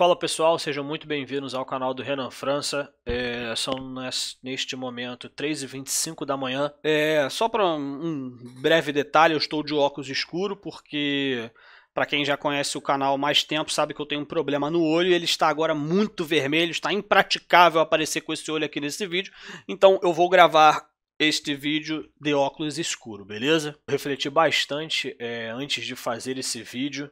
Fala pessoal, sejam muito bem-vindos ao canal do Renan França. É, são neste momento 3h25 da manhã. É, só para um breve detalhe, eu estou de óculos escuro porque, para quem já conhece o canal há mais tempo, sabe que eu tenho um problema no olho e ele está agora muito vermelho, está impraticável aparecer com esse olho aqui nesse vídeo. Então eu vou gravar este vídeo de óculos escuro, beleza? refleti bastante é, antes de fazer esse vídeo.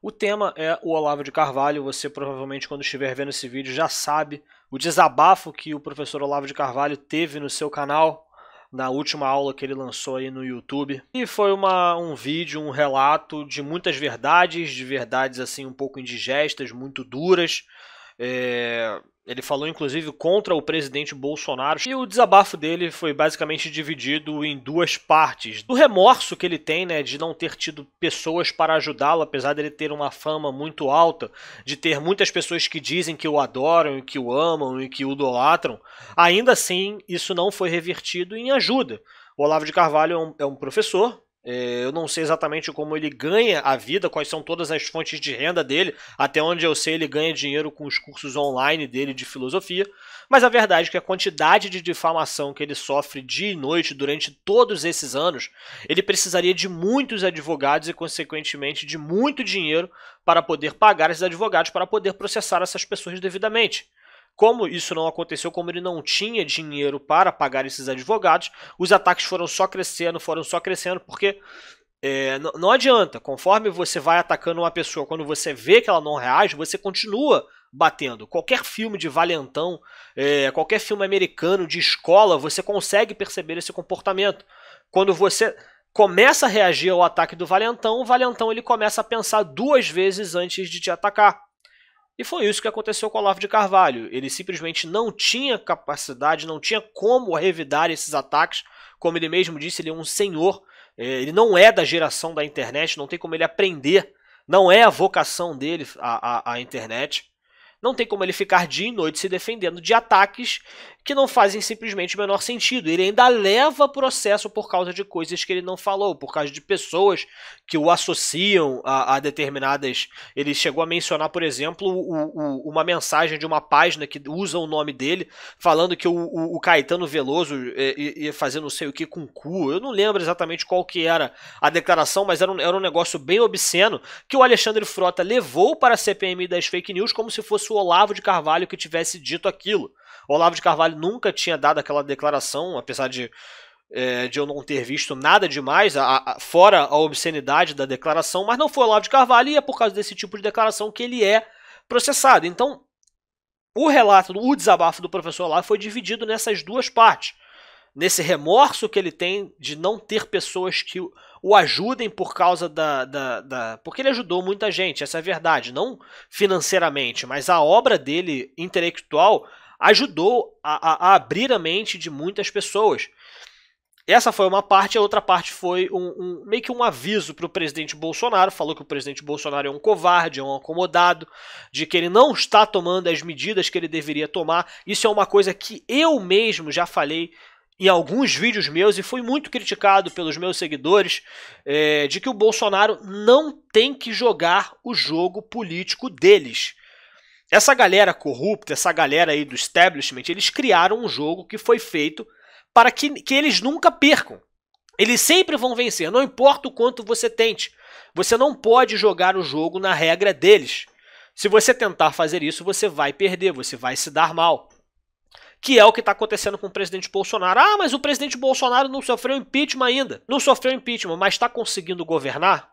O tema é o Olavo de Carvalho. Você provavelmente, quando estiver vendo esse vídeo, já sabe o desabafo que o professor Olavo de Carvalho teve no seu canal na última aula que ele lançou aí no YouTube. E foi uma, um vídeo, um relato de muitas verdades, de verdades assim um pouco indigestas, muito duras. É, ele falou inclusive contra o presidente Bolsonaro e o desabafo dele foi basicamente dividido em duas partes. Do remorso que ele tem, né, de não ter tido pessoas para ajudá-lo, apesar dele ter uma fama muito alta, de ter muitas pessoas que dizem que o adoram, que o amam e que o idolatram, ainda assim isso não foi revertido em ajuda. O Olavo de Carvalho é um, é um professor, é, eu não sei exatamente como ele ganha a vida, quais são todas as fontes de renda dele. Até onde eu sei, ele ganha dinheiro com os cursos online dele de filosofia. Mas a verdade é que a quantidade de difamação que ele sofre dia e noite durante todos esses anos, ele precisaria de muitos advogados e, consequentemente, de muito dinheiro para poder pagar esses advogados para poder processar essas pessoas devidamente. Como isso não aconteceu, como ele não tinha dinheiro para pagar esses advogados, os ataques foram só crescendo, foram só crescendo, porque é, não, adianta, conforme você vai atacando uma pessoa, quando você vê que ela não reage, você continua batendo. Qualquer filme de valentão, é, qualquer filme americano de escola, você consegue perceber esse comportamento. Quando você começa a reagir ao ataque do valentão, o valentão ele começa a pensar duas vezes antes de te atacar. E foi isso que aconteceu com o Olavo de Carvalho. Ele simplesmente não tinha capacidade, não tinha como revidar esses ataques. Como ele mesmo disse, ele é um senhor. É, ele não é da geração da internet, não tem como ele aprender. Não é a vocação dele a, a, a internet. Não tem como ele ficar dia e noite se defendendo de ataques que não fazem simplesmente o menor sentido. Ele ainda leva processo por causa de coisas que ele não falou, por causa de pessoas que o associam a, a determinadas. Ele chegou a mencionar, por exemplo, o, o, uma mensagem de uma página que usa o nome dele, falando que o, o Caetano Veloso ia é, fazer não sei o que com o cu. Eu não lembro exatamente qual que era a declaração, mas era um, era um negócio bem obsceno que o Alexandre Frota levou para a CPMI das fake news como se fosse o Olavo de Carvalho que tivesse dito aquilo. O Olavo de Carvalho nunca tinha dado aquela declaração, apesar de, é, de eu não ter visto nada demais, a, a, fora a obscenidade da declaração, mas não foi o Olavo de Carvalho e é por causa desse tipo de declaração que ele é processado. Então, o relato, o desabafo do professor Olavo foi dividido nessas duas partes. Nesse remorso que ele tem de não ter pessoas que o ajudem por causa da, da, da, Porque ele ajudou muita gente, essa é a verdade. Não financeiramente, mas a obra dele intelectual ajudou a, a, a abrir a mente de muitas pessoas. Essa foi uma parte, a outra parte foi um, um meio que um aviso para o presidente Bolsonaro. Falou que o presidente Bolsonaro é um covarde, é um acomodado, de que ele não está tomando as medidas que ele deveria tomar. Isso é uma coisa que eu mesmo já falei em alguns vídeos meus e fui muito criticado pelos meus seguidores é, de que o Bolsonaro não tem que jogar o jogo político deles. Essa galera corrupta, essa galera aí do establishment, eles criaram um jogo que foi feito para que, que eles nunca percam. Eles sempre vão vencer, não importa o quanto você tente. Você não pode jogar o jogo na regra deles. Se você tentar fazer isso, você vai perder, você vai se dar mal. Que é o que está acontecendo com o presidente Bolsonaro. Ah, mas o presidente Bolsonaro não sofreu impeachment ainda. Não sofreu impeachment, mas está conseguindo governar?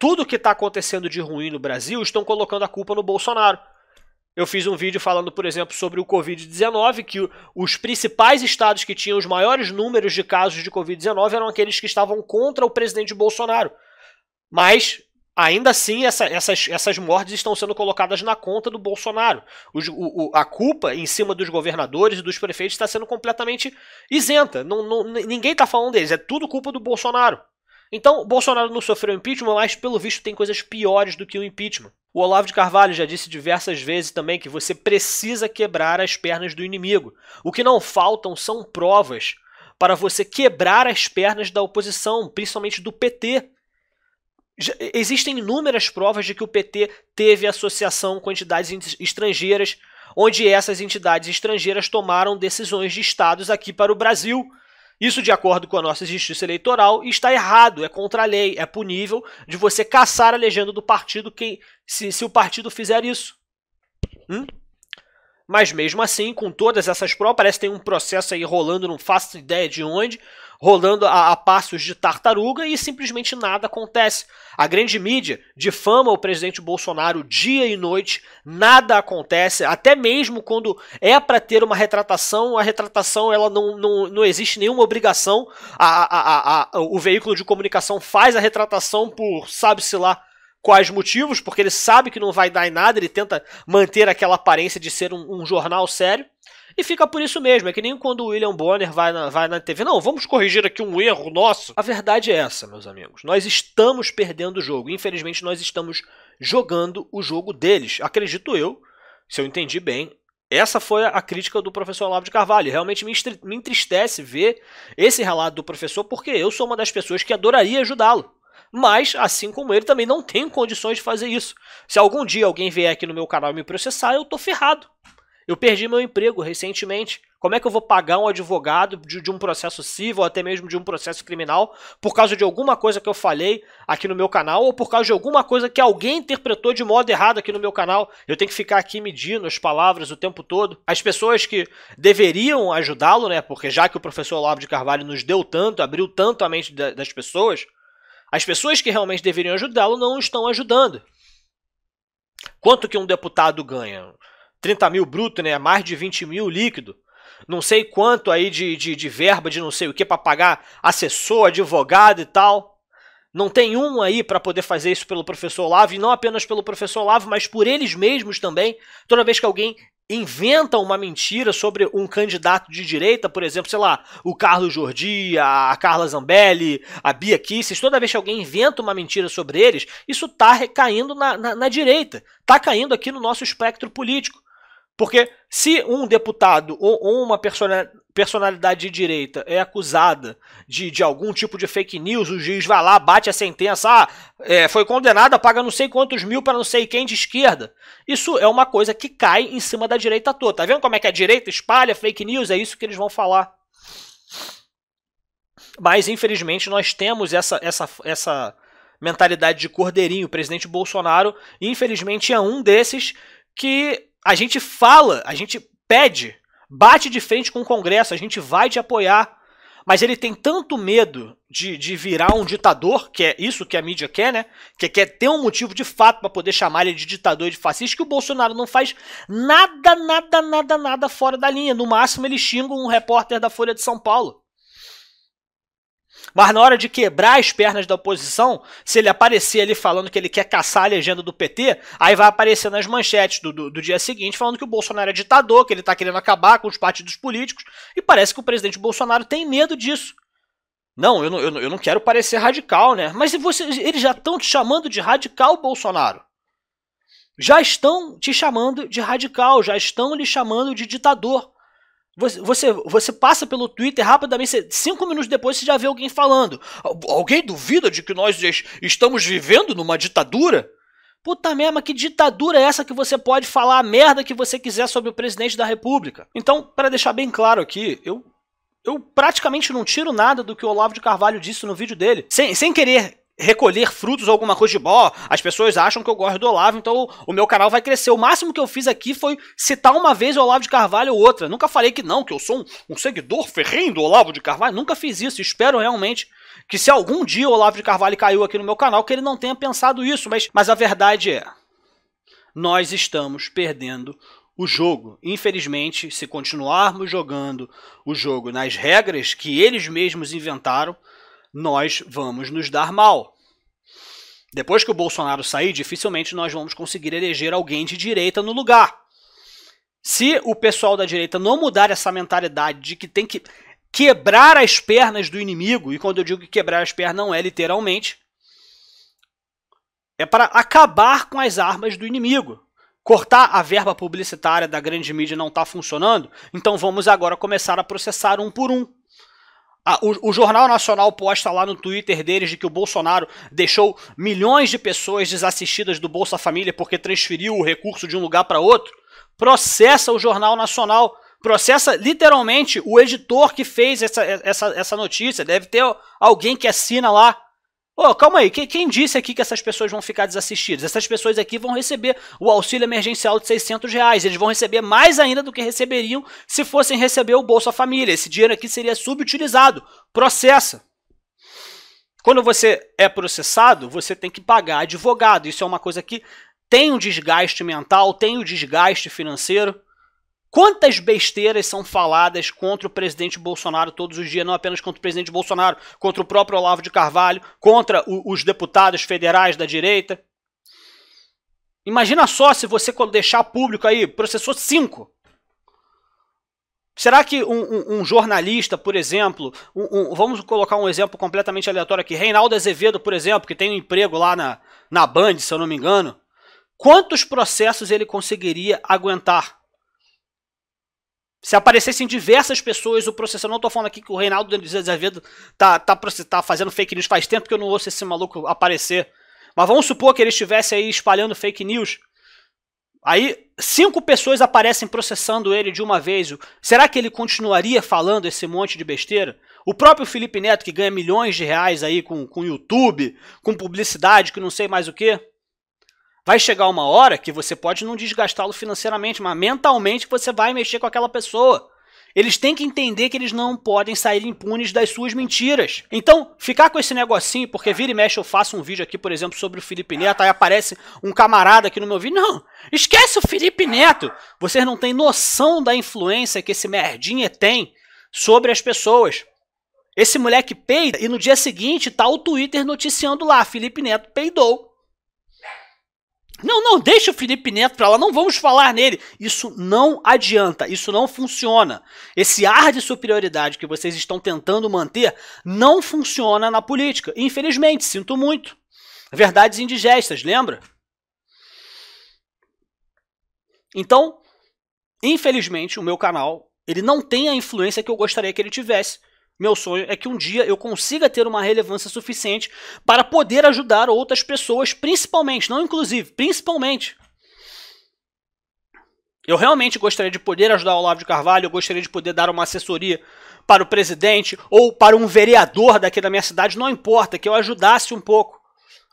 Tudo que está acontecendo de ruim no Brasil estão colocando a culpa no Bolsonaro. Eu fiz um vídeo falando, por exemplo, sobre o Covid-19, que os principais estados que tinham os maiores números de casos de Covid-19 eram aqueles que estavam contra o presidente Bolsonaro. Mas Ainda assim, essa, essas, essas mortes estão sendo colocadas na conta do Bolsonaro. Os, o, o, a culpa em cima dos governadores e dos prefeitos está sendo completamente isenta. Não, não, ninguém está falando deles, é tudo culpa do Bolsonaro. Então, Bolsonaro não sofreu impeachment, mas pelo visto tem coisas piores do que o impeachment. O Olavo de Carvalho já disse diversas vezes também que você precisa quebrar as pernas do inimigo. O que não faltam são provas para você quebrar as pernas da oposição, principalmente do PT. Já existem inúmeras provas de que o PT teve associação com entidades estrangeiras, onde essas entidades estrangeiras tomaram decisões de estados aqui para o Brasil. Isso, de acordo com a nossa justiça eleitoral, está errado, é contra a lei, é punível de você caçar a legenda do partido quem, se, se o partido fizer isso. Hum? Mas mesmo assim, com todas essas provas, parece que tem um processo aí rolando, não faço ideia de onde, rolando a, a passos de tartaruga e simplesmente nada acontece. A grande mídia difama o presidente Bolsonaro dia e noite, nada acontece, até mesmo quando é para ter uma retratação, a retratação ela não, não, não existe nenhuma obrigação, a, a, a, a o veículo de comunicação faz a retratação por sabe-se lá quais motivos, porque ele sabe que não vai dar em nada, ele tenta manter aquela aparência de ser um, um jornal sério. E fica por isso mesmo, é que nem quando o William Bonner vai na, vai na TV, não, vamos corrigir aqui um erro nosso. A verdade é essa, meus amigos. Nós estamos perdendo o jogo. Infelizmente, nós estamos jogando o jogo deles. Acredito eu, se eu entendi bem, essa foi a crítica do professor Olavo de Carvalho. Realmente me entristece ver esse relato do professor, porque eu sou uma das pessoas que adoraria ajudá-lo. Mas, assim como ele, também não tenho condições de fazer isso. Se algum dia alguém vier aqui no meu canal e me processar, eu tô ferrado. Eu perdi meu emprego recentemente. Como é que eu vou pagar um advogado de, de, um processo civil, ou até mesmo de um processo criminal, por causa de alguma coisa que eu falei aqui no meu canal, ou por causa de alguma coisa que alguém interpretou de modo errado aqui no meu canal? Eu tenho que ficar aqui medindo as palavras o tempo todo. As pessoas que deveriam ajudá-lo, né? Porque já que o professor Olavo de Carvalho nos deu tanto, abriu tanto a mente das pessoas, as pessoas que realmente deveriam ajudá-lo não estão ajudando. Quanto que um deputado ganha? 30 mil bruto, né? Mais de 20 mil líquido. Não sei quanto aí de, de, de verba de não sei o que para pagar assessor, advogado e tal. Não tem um aí para poder fazer isso pelo professor Olavo, e não apenas pelo professor Olavo, mas por eles mesmos também. Toda vez que alguém inventam uma mentira sobre um candidato de direita, por exemplo, sei lá, o Carlos Jordi, a Carla Zambelli, a Bia Kisses, toda vez que alguém inventa uma mentira sobre eles, isso está recaindo na, na, na direita, está caindo aqui no nosso espectro político. Porque se um deputado ou, ou uma, persona, personalidade de direita é acusada de, de algum tipo de fake news, o juiz vai lá, bate a sentença, ah, é, foi condenada, paga não sei quantos mil para não sei quem de esquerda. Isso é uma coisa que cai em cima da direita toda. Tá vendo como é que a direita espalha fake news? É isso que eles vão falar. Mas, infelizmente, nós temos essa, essa, essa mentalidade de cordeirinho. O presidente Bolsonaro, infelizmente, é um desses que a gente fala, a gente pede bate de frente com o Congresso, a gente vai te apoiar. Mas ele tem tanto medo de, de virar um ditador, que é isso que a mídia quer, né? Que quer ter um motivo de fato para poder chamar ele de ditador e de fascista, que o Bolsonaro não faz nada, nada, nada, nada fora da linha. No máximo, ele xinga um repórter da Folha de São Paulo. Mas na hora de quebrar as pernas da oposição, se ele aparecer ali falando que ele quer caçar a legenda do PT, aí vai aparecer nas manchetes do, do, do dia seguinte falando que o Bolsonaro é ditador, que ele está querendo acabar com os partidos políticos, e parece que o presidente Bolsonaro tem medo disso. Não, eu não, eu não, eu não quero parecer radical, né? Mas você, eles já estão te chamando de radical, Bolsonaro. Já estão te chamando de radical, já estão lhe chamando de ditador. Você, você, você passa pelo Twitter rapidamente, cinco minutos depois você já vê alguém falando. Alguém duvida de que nós estamos vivendo numa ditadura? Puta merda, que ditadura é essa que você pode falar a merda que você quiser sobre o presidente da república? Então, para deixar bem claro aqui, eu eu praticamente não tiro nada do que o Olavo de Carvalho disse no vídeo dele. Sem, sem querer recolher frutos ou alguma coisa de boa. as pessoas acham que eu gosto do Olavo, então o meu canal vai crescer. O máximo que eu fiz aqui foi citar uma vez o Olavo de Carvalho ou outra. Nunca falei que não, que eu sou um, um seguidor ferrinho do Olavo de Carvalho. Nunca fiz isso. Espero realmente que se algum dia o Olavo de Carvalho caiu aqui no meu canal, que ele não tenha pensado isso. Mas, mas a verdade é, nós estamos perdendo o jogo. Infelizmente, se continuarmos jogando o jogo nas regras que eles mesmos inventaram, nós vamos nos dar mal. Depois que o Bolsonaro sair, dificilmente nós vamos conseguir eleger alguém de direita no lugar. Se o pessoal da direita não mudar essa mentalidade de que tem que quebrar as pernas do inimigo, e quando eu digo que quebrar as pernas não é literalmente, é para acabar com as armas do inimigo. Cortar a verba publicitária da grande mídia não está funcionando, então vamos agora começar a processar um por um o, o, Jornal Nacional posta lá no Twitter deles de que o Bolsonaro deixou milhões de pessoas desassistidas do Bolsa Família porque transferiu o recurso de um lugar para outro. Processa o Jornal Nacional. Processa literalmente o editor que fez essa, essa, essa notícia. Deve ter alguém que assina lá. Ô, oh, calma aí, quem disse aqui que essas pessoas vão ficar desassistidas? Essas pessoas aqui vão receber o auxílio emergencial de 600 reais, eles vão receber mais ainda do que receberiam se fossem receber o Bolsa Família. Esse dinheiro aqui seria subutilizado. Processa. Quando você é processado, você tem que pagar advogado. Isso é uma coisa que tem um desgaste mental, tem o um desgaste financeiro. Quantas besteiras são faladas contra o presidente Bolsonaro todos os dias, não apenas contra o presidente Bolsonaro, contra o próprio Olavo de Carvalho, contra o, os deputados federais da direita? Imagina só se você deixar público aí, processou cinco. Será que um, um, um jornalista, por exemplo, um, vamos colocar um exemplo completamente aleatório aqui, Reinaldo Azevedo, por exemplo, que tem um emprego lá na, na Band, se eu não me engano, quantos processos ele conseguiria aguentar? Se aparecessem diversas pessoas o processando, não tô falando aqui que o Reinaldo de Azevedo tá, tá, tá fazendo fake news faz tempo que eu não ouço esse maluco aparecer. Mas vamos supor que ele estivesse aí espalhando fake news. Aí cinco pessoas aparecem processando ele de uma vez. Será que ele continuaria falando esse monte de besteira? O próprio Felipe Neto, que ganha milhões de reais aí com, YouTube, com publicidade, que não sei mais o que. Vai chegar uma hora que você pode não desgastá-lo financeiramente, mas mentalmente você vai mexer com aquela pessoa. Eles têm que entender que eles não podem sair impunes das suas mentiras. Então, ficar com esse negocinho, porque vira e mexe eu faço um vídeo aqui, por exemplo, sobre o Felipe Neto, aí aparece um camarada aqui no meu vídeo. Não, esquece o Felipe Neto. Vocês não têm noção da influência que esse merdinha tem sobre as pessoas. Esse moleque peida e no dia seguinte tá o Twitter noticiando lá, Felipe Neto peidou. Não, não, deixa o Felipe Neto pra lá, não vamos falar nele. Isso não adianta, isso não funciona. Esse ar de superioridade que vocês estão tentando manter não funciona na política. Infelizmente, sinto muito. Verdades indigestas, lembra? Então, infelizmente, o meu canal, ele não tem a influência que eu gostaria que ele tivesse, meu sonho é que um dia eu consiga ter uma relevância suficiente para poder ajudar outras pessoas, principalmente, não inclusive, principalmente. Eu realmente gostaria de poder ajudar o Olavo de Carvalho, eu gostaria de poder dar uma assessoria para o presidente ou para um vereador daqui da minha cidade, não importa, que eu ajudasse um pouco.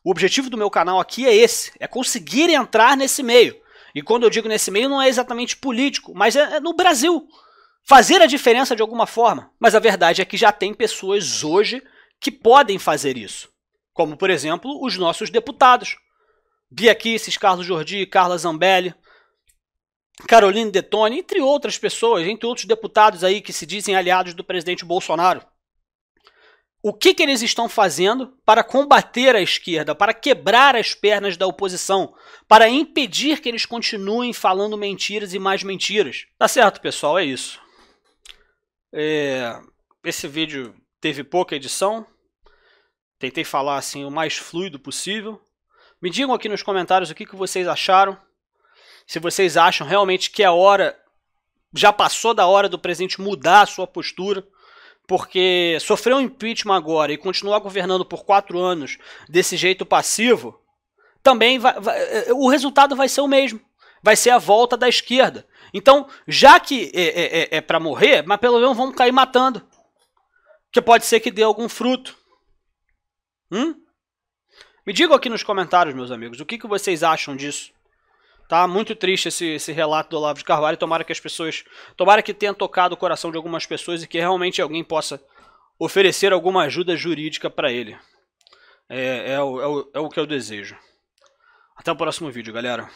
O objetivo do meu canal aqui é esse, é conseguir entrar nesse meio. E quando eu digo nesse meio, não é exatamente político, mas é, é no Brasil fazer a diferença de alguma forma. Mas a verdade é que já tem pessoas hoje que podem fazer isso, como por exemplo os nossos deputados. Bia Kisses, Carlos Jordi, Carla Zambelli, Carolina Detone, entre outras pessoas, entre outros deputados aí que se dizem aliados do presidente Bolsonaro. O que, que eles estão fazendo para combater a esquerda, para quebrar as pernas da oposição, para impedir que eles continuem falando mentiras e mais mentiras? Tá certo, pessoal, é isso. É, esse vídeo teve pouca edição. Tentei falar assim o mais fluido possível. Me digam aqui nos comentários o que, que vocês acharam. Se vocês acham realmente que a é hora já passou da hora do presidente mudar a sua postura, porque sofrer um impeachment agora e continuar governando por quatro anos desse jeito passivo, também vai, vai, eh, o resultado vai ser o mesmo. Vai ser a volta da esquerda. Então, já que é, é, é, é para morrer, mas pelo menos vamos cair matando. Que pode ser que dê algum fruto. Hum? Me digam aqui nos comentários, meus amigos, o que, que vocês acham disso? Tá muito triste esse, esse relato do Olavo de Carvalho. Tomara que as pessoas. Tomara que tenha tocado o coração de algumas pessoas e que realmente alguém possa oferecer alguma ajuda jurídica para ele. É, é, é, o, é o que eu desejo. Até o próximo vídeo, galera.